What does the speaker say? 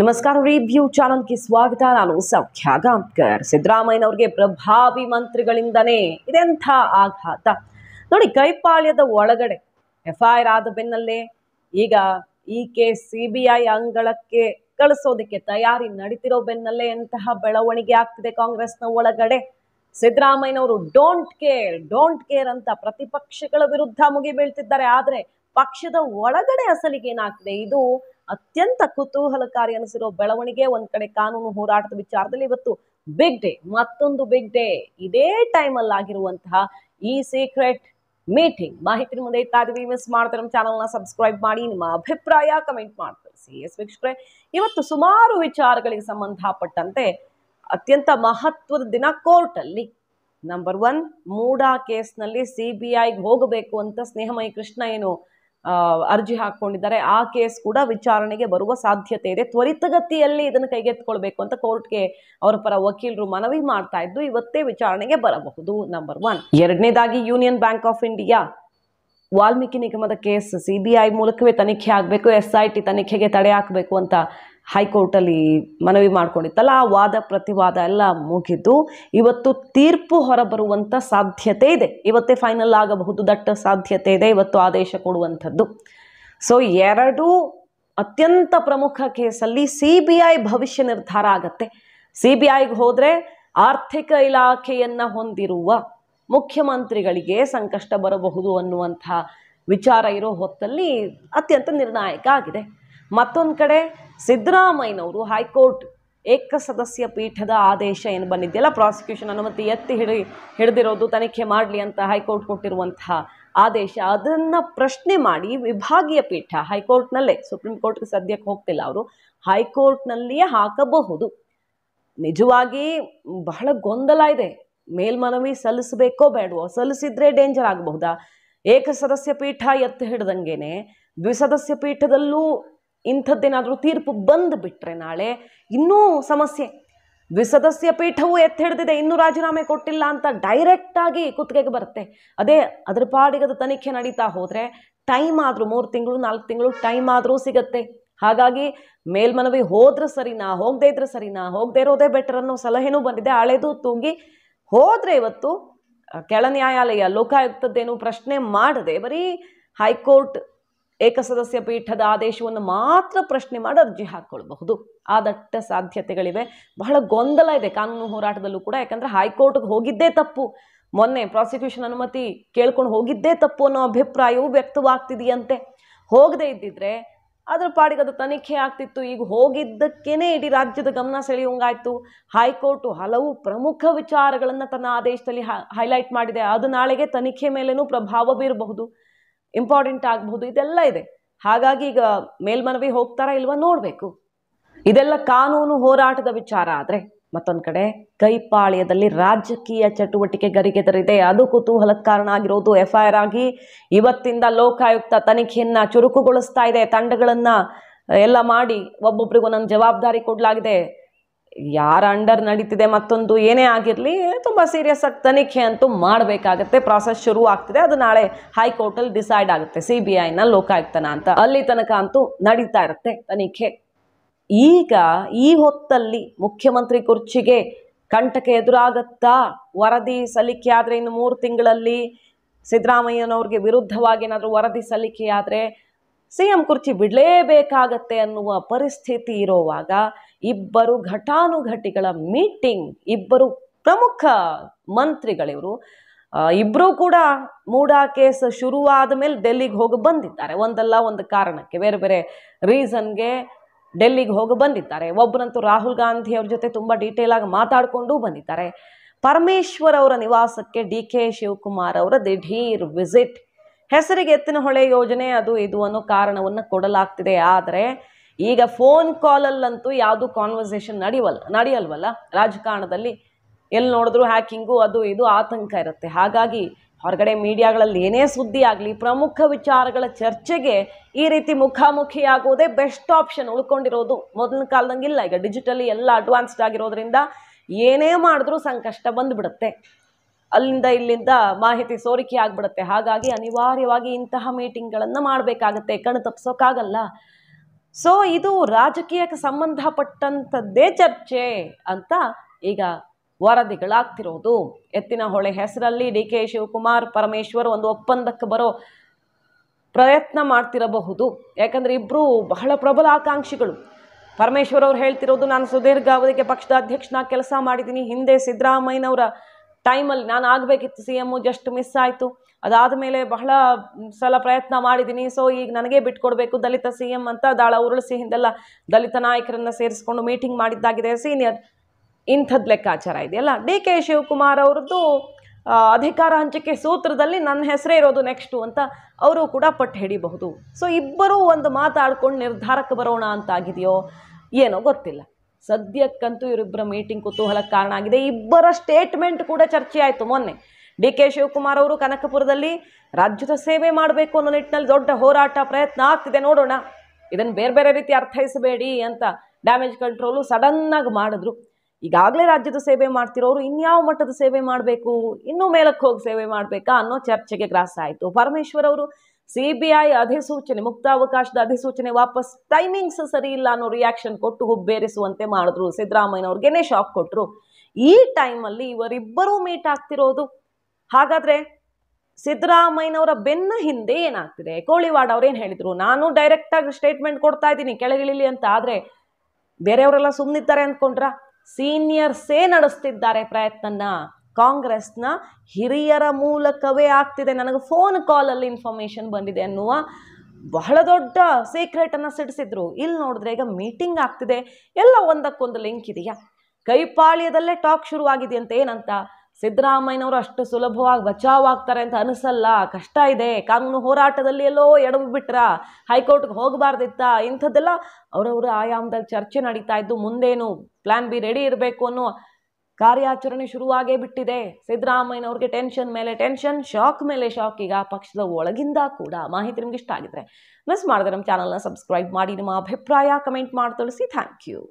ನಮಸ್ಕಾರ ರಿವ್ಯೂ ಚಾನಲ್ಗೆ ಸ್ವಾಗತ ನಾನು ಸೌಖ್ಯ ಗಾಂಬ್ಕರ್ ಸಿದ್ದರಾಮಯ್ಯನವ್ರಿಗೆ ಪ್ರಭಾವಿ ಮಂತ್ರಿಗಳಿಂದನೇ ಇದೆಂಥ ಆಘಾತ ನೋಡಿ ಕೈಪಾಳ್ಯದ ಒಳಗಡೆ ಎಫ್ ಆರ್ ಆದ ಬೆನ್ನಲ್ಲೇ ಈಗ ಈಕೆ ಸಿ ಬಿ ಐ ಅಂಗಳಕ್ಕೆ ಕಳಿಸೋದಕ್ಕೆ ತಯಾರಿ ನಡೀತಿರೋ ಬೆನ್ನಲ್ಲೇ ಎಂತಹ ಬೆಳವಣಿಗೆ ಆಗ್ತಿದೆ ಕಾಂಗ್ರೆಸ್ನ ಒಳಗಡೆ ಸಿದ್ದರಾಮಯ್ಯನವರು ಡೋಂಟ್ ಕೇರ್ ಡೋಂಟ್ ಕೇರ್ ಅಂತ ಪ್ರತಿಪಕ್ಷಗಳ ವಿರುದ್ಧ ಮುಗಿಬೀಳ್ತಿದ್ದಾರೆ ಆದರೆ ಪಕ್ಷದ ಒಳಗಡೆ ಅಸಲಿಗೆ ಏನಾಗ್ತಿದೆ ಇದು ಅತ್ಯಂತ ಕುತೂಹಲಕಾರಿ ಅನಿಸಿರೋ ಬೆಳವಣಿಗೆ ಒಂದ್ ಕಡೆ ಕಾನೂನು ಹೋರಾಟದ ವಿಚಾರದಲ್ಲಿ ಇವತ್ತು ಬಿಗ್ ಡೇ ಮತ್ತೊಂದು ಬಿಗ್ ಡೇ ಇದೇ ಟೈಮ್ ಅಲ್ಲಿ ಆಗಿರುವಂತಹ ಈ ಸೀಕ್ರೆಟ್ ಮೀಟಿಂಗ್ ಮಾಹಿತಿ ಮುಂದೆ ಇಡ್ತಾ ಮಿಸ್ ಮಾಡ್ತಾರೆ ನಮ್ಮ ಚಾನಲ್ನ ಸಬ್ಸ್ಕ್ರೈಬ್ ಮಾಡಿ ನಿಮ್ಮ ಅಭಿಪ್ರಾಯ ಕಮೆಂಟ್ ಸಿ ಎಸ್ ವೀಕ್ಷಕರೆ ಇವತ್ತು ಸುಮಾರು ವಿಚಾರಗಳಿಗೆ ಸಂಬಂಧಪಟ್ಟಂತೆ ಅತ್ಯಂತ ಮಹತ್ವದ ದಿನ ಕೋರ್ಟಲ್ಲಿ ನಂಬರ್ ಒನ್ ಮೂಡಾ ಕೇಸ್ನಲ್ಲಿ ಸಿ ಬಿ ಐಗೆ ಹೋಗಬೇಕು ಅಂತ ಸ್ನೇಹಮಯಿ ಕೃಷ್ಣ ಏನು ಅರ್ಜಿ ಹಾಕ್ಕೊಂಡಿದ್ದಾರೆ ಆ ಕೇಸ್ ಕೂಡ ವಿಚಾರಣೆಗೆ ಬರುವ ಸಾಧ್ಯತೆ ಇದೆ ತ್ವರಿತಗತಿಯಲ್ಲಿ ಇದನ್ನು ಕೈಗೆತ್ತಿಕೊಳ್ಬೇಕು ಅಂತ ಕೋರ್ಟ್ಗೆ ಅವರ ಪರ ವಕೀಲರು ಮನವಿ ಮಾಡ್ತಾ ಇದ್ದು ಇವತ್ತೇ ವಿಚಾರಣೆಗೆ ಬರಬಹುದು ನಂಬರ್ ಒನ್ ಎರಡನೇದಾಗಿ Union Bank of India Valmiki ನಿಗಮದ ಕೇಸ್ ಸಿಬಿಐ ಮೂಲಕವೇ ತನಿಖೆ ಆಗಬೇಕು ಎಸ್ಐಟಿ ಟಿ ತನಿಖೆಗೆ ತಡೆ ಹಾಕಬೇಕು ಅಂತ ಹೈಕೋರ್ಟಲ್ಲಿ ಮನವಿ ಮಾಡ್ಕೊಂಡಿತ್ತಲ್ಲ ಆ ವಾದ ಪ್ರತಿವಾದ ಎಲ್ಲ ಮುಗಿದು ಇವತ್ತು ತೀರ್ಪು ಹೊರಬರುವಂಥ ಸಾಧ್ಯತೆ ಇದೆ ಇವತ್ತೇ ಫೈನಲ್ ಆಗಬಹುದು ದಟ್ಟ ಸಾಧ್ಯತೆ ಇದೆ ಇವತ್ತು ಆದೇಶ ಕೊಡುವಂಥದ್ದು ಸೊ ಎರಡೂ ಅತ್ಯಂತ ಪ್ರಮುಖ ಕೇಸಲ್ಲಿ ಸಿ ಬಿ ಐ ಭವಿಷ್ಯ ನಿರ್ಧಾರ ಆಗತ್ತೆ ಸಿ ಬಿ ಐಗೆ ಹೋದರೆ ಆರ್ಥಿಕ ಇಲಾಖೆಯನ್ನು ಹೊಂದಿರುವ ಮುಖ್ಯಮಂತ್ರಿಗಳಿಗೆ ಸಂಕಷ್ಟ ಬರಬಹುದು ಅನ್ನುವಂಥ ವಿಚಾರ ಇರೋ ಹೊತ್ತಲ್ಲಿ ಅತ್ಯಂತ ನಿರ್ಣಾಯಕ ಆಗಿದೆ ಮತ್ತೊಂದು ಕಡೆ ಸಿದ್ದರಾಮಯ್ಯನವರು ಹೈಕೋರ್ಟ್ ಏಕಸದಸ್ಯ ಪೀಠದ ಆದೇಶ ಏನು ಬಂದಿದೆಯಲ್ಲ ಪ್ರಾಸಿಕ್ಯೂಷನ್ ಅನುಮತಿ ಎತ್ತಿ ಹಿಡಿ ಹಿಡಿದಿರೋದು ತನಿಖೆ ಮಾಡಲಿ ಅಂತ ಹೈಕೋರ್ಟ್ ಕೊಟ್ಟಿರುವಂತಹ ಆದೇಶ ಅದನ್ನು ಪ್ರಶ್ನೆ ಮಾಡಿ ವಿಭಾಗೀಯ ಪೀಠ ಹೈಕೋರ್ಟ್ನಲ್ಲೇ ಸುಪ್ರೀಂ ಕೋರ್ಟ್ಗೆ ಸದ್ಯಕ್ಕೆ ಹೋಗ್ತಿಲ್ಲ ಅವರು ಹೈಕೋರ್ಟ್ನಲ್ಲಿಯೇ ಹಾಕಬಹುದು ನಿಜವಾಗಿ ಬಹಳ ಗೊಂದಲ ಇದೆ ಮೇಲ್ಮನವಿ ಸಲ್ಲಿಸಬೇಕೋ ಬೇಡವೋ ಸಲ್ಲಿಸಿದ್ರೆ ಡೇಂಜರ್ ಆಗಬಹುದಾ ಏಕಸದಸ್ಯ ಪೀಠ ಎತ್ತಿ ಹಿಡ್ದಂಗೆನೆ ದ್ವಿಸದಸ್ಯ ಪೀಠದಲ್ಲೂ ಇಂಥದ್ದೇನಾದರೂ ತೀರ್ಪು ಬಂದು ಬಿಟ್ಟರೆ ನಾಳೆ ಇನ್ನೂ ಸಮಸ್ಯೆ ದ್ವಿಸದಸ್ಯ ಪೀಠವು ಎತ್ತಿ ಹಿಡಿದಿದೆ ಇನ್ನೂ ರಾಜೀನಾಮೆ ಕೊಟ್ಟಿಲ್ಲ ಅಂತ ಡೈರೆಕ್ಟಾಗಿ ಕುತ್ತಿಗೆಗೆ ಬರುತ್ತೆ ಅದೇ ಅದ್ರ ಪಾಡಿಗೆ ಅದು ತನಿಖೆ ನಡೀತಾ ಹೋದರೆ ಟೈಮ್ ಆದರೂ ಮೂರು ತಿಂಗಳು ನಾಲ್ಕು ತಿಂಗಳು ಟೈಮ್ ಆದರೂ ಸಿಗತ್ತೆ ಹಾಗಾಗಿ ಮೇಲ್ಮನವಿ ಹೋದ್ರೆ ಸರಿನಾ ಹೋಗದೇ ಇದ್ರೆ ಸರಿನಾ ಹೋಗದೆ ಇರೋದೇ ಬೆಟರ್ ಅನ್ನೋ ಸಲಹೆನೂ ಬಂದಿದೆ ಅಳೆದು ತೂಗಿ ಹೋದರೆ ಇವತ್ತು ಕೆಳ ನ್ಯಾಯಾಲಯ ಲೋಕಾಯುಕ್ತದ್ದೇನು ಪ್ರಶ್ನೆ ಮಾಡದೆ ಬರೀ ಹೈಕೋರ್ಟ್ ಏಕಸದಸ್ಯ ಪೀಠದ ಆದೇಶವನ್ನು ಮಾತ್ರ ಪ್ರಶ್ನೆ ಮಾಡಿ ಅರ್ಜಿ ಹಾಕ್ಕೊಳ್ಬಹುದು ಆದಟ್ಟ ಸಾಧ್ಯತೆಗಳಿವೆ ಬಹಳ ಗೊಂದಲ ಇದೆ ಕಾನೂನು ಹೋರಾಟದಲ್ಲೂ ಕೂಡ ಯಾಕಂದರೆ ಹೈಕೋರ್ಟ್ಗೆ ಹೋಗಿದ್ದೇ ತಪ್ಪು ಮೊನ್ನೆ ಪ್ರಾಸಿಕ್ಯೂಷನ್ ಅನುಮತಿ ಕೇಳ್ಕೊಂಡು ಹೋಗಿದ್ದೇ ತಪ್ಪು ಅನ್ನೋ ಅಭಿಪ್ರಾಯವೂ ವ್ಯಕ್ತವಾಗ್ತಿದೆಯಂತೆ ಹೋಗದೇ ಇದ್ದಿದ್ರೆ ಅದರ ಪಾಡಿಗೆ ಅದು ತನಿಖೆ ಆಗ್ತಿತ್ತು ಈಗ ಹೋಗಿದ್ದಕ್ಕೇನೆ ಇಡೀ ರಾಜ್ಯದ ಗಮನ ಸೆಳೆಯುವಂಗಾಯ್ತು ಹೈಕೋರ್ಟ್ ಹಲವು ಪ್ರಮುಖ ವಿಚಾರಗಳನ್ನು ತನ್ನ ಆದೇಶದಲ್ಲಿ ಹೈಲೈಟ್ ಮಾಡಿದೆ ಅದು ನಾಳೆಗೆ ತನಿಖೆ ಮೇಲೇನೂ ಪ್ರಭಾವ ಬೀರಬಹುದು ಇಂಪಾರ್ಟೆಂಟ್ ಆಗಬಹುದು ಇದೆಲ್ಲ ಇದೆ ಹಾಗಾಗಿ ಈಗ ಮೇಲ್ಮನವಿ ಹೋಗ್ತಾರಾ ಇಲ್ವಾ ನೋಡಬೇಕು ಇದೆಲ್ಲ ಕಾನೂನು ಹೋರಾಟದ ವಿಚಾರ ಆದರೆ ಮತ್ತೊಂದು ಕಡೆ ಕೈಪಾಳ್ಯದಲ್ಲಿ ರಾಜಕೀಯ ಚಟುವಟಿಕೆ ಗರಿಗೆದರಿದೆ ಅದು ಕುತೂಹಲದ ಕಾರಣ ಆಗಿರೋದು ಎಫ್ ಐ ಆರ್ ಆಗಿ ಇವತ್ತಿಂದ ಲೋಕಾಯುಕ್ತ ತನಿಖೆಯನ್ನು ಚುರುಕುಗೊಳಿಸ್ತಾ ಇದೆ ತಂಡಗಳನ್ನು ಎಲ್ಲ ಮಾಡಿ ಒಬ್ಬೊಬ್ರಿಗೂ ನನ್ನ ಜವಾಬ್ದಾರಿ ಕೊಡಲಾಗಿದೆ ಯಾರ ಅಂಡರ್ ನಡೀತಿದೆ ಮತ್ತೊಂದು ಏನೇ ಆಗಿರಲಿ ತುಂಬ ಸೀರಿಯಸ್ ಆಗಿ ತನಿಖೆ ಅಂತೂ ಮಾಡಬೇಕಾಗತ್ತೆ ಪ್ರಾಸೆಸ್ ಶುರು ಆಗ್ತಿದೆ ಅದು ನಾಳೆ ಹೈಕೋರ್ಟಲ್ಲಿ ಡಿಸೈಡ್ ಆಗುತ್ತೆ ಸಿ ಬಿ ಐನ ಲೋಕಾಯುಕ್ತನ ಅಂತ ಅಲ್ಲಿ ತನಕ ಅಂತೂ ನಡೀತಾ ಇರುತ್ತೆ ತನಿಖೆ ಈಗ ಈ ಹೊತ್ತಲ್ಲಿ ಮುಖ್ಯಮಂತ್ರಿ ಕುರ್ಚಿಗೆ ಕಂಟಕ ಎದುರಾಗತ್ತಾ ವರದಿ ಸಲ್ಲಿಕೆ ಆದರೆ ಇನ್ನು ಮೂರು ತಿಂಗಳಲ್ಲಿ ಸಿದ್ದರಾಮಯ್ಯನವ್ರಿಗೆ ವಿರುದ್ಧವಾಗಿ ಏನಾದರೂ ವರದಿ ಸಲ್ಲಿಕೆಯಾದರೆ ಸಿ ಎಂ ಕುರ್ಚಿ ಬಿಡಲೇಬೇಕಾಗತ್ತೆ ಅನ್ನುವ ಪರಿಸ್ಥಿತಿ ಇರುವಾಗ ಇಬ್ಬರು ಘಟಾನುಘಟಿಗಳ ಮೀಟಿಂಗ್ ಇಬ್ಬರು ಪ್ರಮುಖ ಮಂತ್ರಿಗಳಿವರು ಇಬ್ಬರೂ ಕೂಡ ಮೂಡಾ ಕೇಸ್ ಶುರುವಾದ ಮೇಲೆ ಡೆಲ್ಲಿಗೆ ಹೋಗಿ ಬಂದಿದ್ದಾರೆ ಒಂದಲ್ಲ ಒಂದು ಕಾರಣಕ್ಕೆ ಬೇರೆ ಬೇರೆ ರೀಸನ್ಗೆ ಡೆಲ್ಲಿಗೆ ಹೋಗಿ ಬಂದಿದ್ದಾರೆ ಒಬ್ಬರಂತೂ ರಾಹುಲ್ ಗಾಂಧಿ ಅವ್ರ ಜೊತೆ ತುಂಬ ಡೀಟೇಲ್ ಆಗಿ ಮಾತಾಡಿಕೊಂಡು ಬಂದಿದ್ದಾರೆ ಪರಮೇಶ್ವರ್ ಅವರ ನಿವಾಸಕ್ಕೆ ಡಿ ಕೆ ಶಿವಕುಮಾರ್ ಅವರ ದಿಢೀರ್ ವಿಸಿಟ್ ಹೆಸರಿಗೆ ಎತ್ತಿನ ಹೊಳೆ ಯೋಜನೆ ಅದು ಇದು ಅನ್ನೋ ಕಾರಣವನ್ನು ಕೊಡಲಾಗ್ತಿದೆ ಆದರೆ ಈಗ ಫೋನ್ ಕಾಲಲ್ಲಂತೂ ಯಾವುದು ಕಾನ್ವರ್ಸೇಷನ್ ನಡೆಯುವಲ್ಲ ನಡೆಯಲ್ವಲ್ಲ ರಾಜಕಾರಣದಲ್ಲಿ ಎಲ್ಲಿ ನೋಡಿದ್ರೂ ಹ್ಯಾಕಿಂಗು ಅದು ಇದು ಆತಂಕ ಇರುತ್ತೆ ಹಾಗಾಗಿ ಹೊರಗಡೆ ಮೀಡಿಯಾಗಳಲ್ಲಿ ಏನೇ ಸುದ್ದಿ ಆಗಲಿ ಪ್ರಮುಖ ವಿಚಾರಗಳ ಚರ್ಚೆಗೆ ಈ ರೀತಿ ಮುಖಾಮುಖಿಯಾಗುವುದೇ ಬೆಸ್ಟ್ ಆಪ್ಷನ್ ಉಳ್ಕೊಂಡಿರೋದು ಮೊದಲಿನ ಕಾಲದಂಗಿಲ್ಲ ಈಗ ಡಿಜಿಟಲಿ ಎಲ್ಲ ಅಡ್ವಾನ್ಸ್ಡ್ ಆಗಿರೋದ್ರಿಂದ ಏನೇ ಮಾಡಿದ್ರೂ ಸಂಕಷ್ಟ ಬಂದುಬಿಡುತ್ತೆ ಅಲ್ಲಿಂದ ಇಲ್ಲಿಂದ ಮಾಹಿತಿ ಸೋರಿಕೆ ಆಗ್ಬಿಡುತ್ತೆ ಹಾಗಾಗಿ ಅನಿವಾರ್ಯವಾಗಿ ಇಂತಹ ಮೀಟಿಂಗ್ಗಳನ್ನು ಮಾಡಬೇಕಾಗತ್ತೆ ಕಣ್ಣು ತಪ್ಪಿಸೋಕ್ಕಾಗಲ್ಲ ಸೊ ಇದು ರಾಜಕೀಯಕ್ಕೆ ಸಂಬಂಧಪಟ್ಟಂಥದ್ದೇ ಚರ್ಚೆ ಅಂತ ಈಗ ವರದಿಗಳಾಗ್ತಿರೋದು ಎತ್ತಿನ ಹೊಳೆ ಹೆಸರಲ್ಲಿ ಡಿ ಕೆ ಶಿವಕುಮಾರ್ ಪರಮೇಶ್ವರ್ ಒಂದು ಒಪ್ಪಂದಕ್ಕೆ ಬರೋ ಪ್ರಯತ್ನ ಮಾಡ್ತಿರಬಹುದು ಯಾಕಂದರೆ ಇಬ್ಬರು ಬಹಳ ಪ್ರಬಲ ಆಕಾಂಕ್ಷಿಗಳು ಪರಮೇಶ್ವರ್ ಅವ್ರು ಹೇಳ್ತಿರೋದು ನಾನು ಸುದೀರ್ಘ ಅವಧಿಗೆ ಪಕ್ಷದ ಅಧ್ಯಕ್ಷನ ಕೆಲಸ ಮಾಡಿದ್ದೀನಿ ಹಿಂದೆ ಸಿದ್ದರಾಮಯ್ಯನವರ ಟೈಮಲ್ಲಿ ನಾನು ಆಗಬೇಕಿತ್ತು ಸಿ ಎಮ್ಮು ಜಸ್ಟ್ ಮಿಸ್ ಆಯಿತು ಅದಾದ ಮೇಲೆ ಬಹಳ ಸಲ ಪ್ರಯತ್ನ ಮಾಡಿದ್ದೀನಿ ಸೊ ಈಗ ನನಗೆ ಬಿಟ್ಕೊಡ್ಬೇಕು ದಲಿತ ಸಿ ಎಮ್ ಅಂತ ದಾಳ ಉರುಳಿಸಿ ಹಿಂದೆಲ್ಲ ದಲಿತ ನಾಯಕರನ್ನು ಸೇರಿಸ್ಕೊಂಡು ಮೀಟಿಂಗ್ ಮಾಡಿದ್ದಾಗಿದೆ ಸೀನಿಯರ್ ಇಂಥದ್ದು ಲೆಕ್ಕಾಚಾರ ಇದೆಯಲ್ಲ ಡಿ ಕೆ ಶಿವಕುಮಾರ್ ಅವ್ರದ್ದು ಅಧಿಕಾರ ಹಂಚಿಕೆ ಸೂತ್ರದಲ್ಲಿ ನನ್ನ ಹೆಸರೇ ಇರೋದು ನೆಕ್ಸ್ಟು ಅಂತ ಅವರು ಕೂಡ ಪಟ್ಟು ಹಿಡಿಬಹುದು ಸೊ ಇಬ್ಬರೂ ಒಂದು ಮಾತಾಡ್ಕೊಂಡು ನಿರ್ಧಾರಕ್ಕೆ ಬರೋಣ ಅಂತಾಗಿದೆಯೋ ಏನೋ ಗೊತ್ತಿಲ್ಲ ಸದ್ಯಕ್ಕಂತೂ ಇವರಿಬ್ಬರ ಮೀಟಿಂಗ್ ಕುತೂಹಲಕ್ಕೆ ಕಾರಣ ಆಗಿದೆ ಇಬ್ಬರ ಸ್ಟೇಟ್ಮೆಂಟ್ ಕೂಡ ಚರ್ಚೆ ಆಯಿತು ಮೊನ್ನೆ ಡಿ ಕೆ ಶಿವಕುಮಾರ್ ಅವರು ಕನಕಪುರದಲ್ಲಿ ರಾಜ್ಯದ ಸೇವೆ ಮಾಡಬೇಕು ಅನ್ನೋ ನಿಟ್ಟಿನಲ್ಲಿ ದೊಡ್ಡ ಹೋರಾಟ ಪ್ರಯತ್ನ ಆಗ್ತಿದೆ ನೋಡೋಣ ಇದನ್ನು ಬೇರೆ ಬೇರೆ ರೀತಿ ಅರ್ಥೈಸಬೇಡಿ ಅಂತ ಡ್ಯಾಮೇಜ್ ಕಂಟ್ರೋಲು ಸಡನ್ನಾಗಿ ಮಾಡಿದ್ರು ಈಗಾಗಲೇ ರಾಜ್ಯದ ಸೇವೆ ಮಾಡ್ತಿರೋರು ಇನ್ಯಾವ ಮಟ್ಟದ ಸೇವೆ ಮಾಡಬೇಕು ಇನ್ನೂ ಮೇಲಕ್ಕೆ ಹೋಗಿ ಸೇವೆ ಮಾಡಬೇಕಾ ಅನ್ನೋ ಚರ್ಚೆಗೆ ಗ್ರಾಸ ಆಯಿತು ಪರಮೇಶ್ವರ್ ಅವರು ಸಿಬಿಐ ಅಧಿಸೂಚನೆ ಮುಕ್ತಾವಕಾಶದ ಅಧಿಸೂಚನೆ ವಾಪಸ್ ಟೈಮಿಂಗ್ಸ್ ಸರಿ ಇಲ್ಲ ಅನ್ನೋ ರಿಯಾಕ್ಷನ್ ಕೊಟ್ಟು ಹುಬ್ಬೇರಿಸುವಂತೆ ಮಾಡಿದ್ರು ಸಿದ್ದರಾಮಯ್ಯನವ್ರಿಗೇನೆ ಶಾಕ್ ಕೊಟ್ಟರು ಈ ಟೈಮಲ್ಲಿ ಇವರಿಬ್ಬರೂ ಮೀಟ್ ಆಗ್ತಿರೋದು ಹಾಗಾದರೆ ಸಿದ್ದರಾಮಯ್ಯನವರ ಬೆನ್ನ ಹಿಂದೆ ಏನಾಗ್ತಿದೆ ಕೋಳಿವಾಡ ಅವ್ರೇನು ಹೇಳಿದರು ನಾನು ಡೈರೆಕ್ಟಾಗಿ ಸ್ಟೇಟ್ಮೆಂಟ್ ಕೊಡ್ತಾ ಇದ್ದೀನಿ ಕೆಳಗಿಳಿಲಿ ಅಂತ ಆದರೆ ಬೇರೆಯವರೆಲ್ಲ ಸುಮ್ಮನಿದ್ದಾರೆ ಅಂದ್ಕೊಂಡ್ರ ಸೀನಿಯರ್ಸೇ ನಡೆಸ್ತಿದ್ದಾರೆ ಪ್ರಯತ್ನ ಕಾಂಗ್ರೆಸ್ನ ಹಿರಿಯರ ಮೂಲಕವೇ ಆಗ್ತಿದೆ ನನಗೆ ಫೋನ್ ಕಾಲಲ್ಲಿ ಇನ್ಫಾರ್ಮೇಷನ್ ಬಂದಿದೆ ಅನ್ನುವ ಬಹಳ ದೊಡ್ಡ ಸೀಕ್ರೆಟನ್ನು ಸಿಡಿಸಿದ್ರು ಇಲ್ಲಿ ನೋಡಿದ್ರೆ ಈಗ ಮೀಟಿಂಗ್ ಆಗ್ತಿದೆ ಎಲ್ಲ ಒಂದಕ್ಕೊಂದು ಲಿಂಕ್ ಇದೆಯಾ ಕೈಪಾಳ್ಯದಲ್ಲೇ ಟಾಕ್ ಅಂತ ಏನಂತ ಸಿದ್ದರಾಮಯ್ಯನವರು ಅಷ್ಟು ಸುಲಭವಾಗಿ ಬಚಾವ್ ಆಗ್ತಾರೆ ಅಂತ ಅನಿಸಲ್ಲ ಕಷ್ಟ ಇದೆ ಕಾನೂನು ಹೋರಾಟದಲ್ಲಿ ಎಲ್ಲೋ ಎಡವು ಬಿಟ್ರ ಹೈಕೋರ್ಟ್ಗೆ ಹೋಗಬಾರ್ದಿತ್ತ ಇಂಥದ್ದೆಲ್ಲ ಅವರವರ ಆಯಾಮದಲ್ಲಿ ಚರ್ಚೆ ನಡೀತಾ ಇದ್ದು ಮುಂದೇನು ಪ್ಲ್ಯಾನ್ ಬಿ ರೆಡಿ ಇರಬೇಕು ಅನ್ನೋ ಕಾರ್ಯಾಚರಣೆ ಶುರುವಾಗೇ ಬಿಟ್ಟಿದೆ ಸಿದ್ದರಾಮಯ್ಯನವ್ರಿಗೆ ಟೆನ್ಷನ್ ಮೇಲೆ ಟೆನ್ಷನ್ ಶಾಕ್ ಮೇಲೆ ಶಾಕ್ ಈಗ ಪಕ್ಷದ ಒಳಗಿಂದ ಕೂಡ ಮಾಹಿತಿ ನಿಮ್ಗೆ ಇಷ್ಟ ಆಗಿದ್ರೆ ಮಿಸ್ ಮಾಡಿದ್ರೆ ನಮ್ಮ ಚಾನಲ್ನ ಸಬ್ಸ್ಕ್ರೈಬ್ ಮಾಡಿ ನಿಮ್ಮ ಅಭಿಪ್ರಾಯ ಕಮೆಂಟ್ ಮಾಡಿ ತಿಳಿಸಿ ಥ್ಯಾಂಕ್ ಯು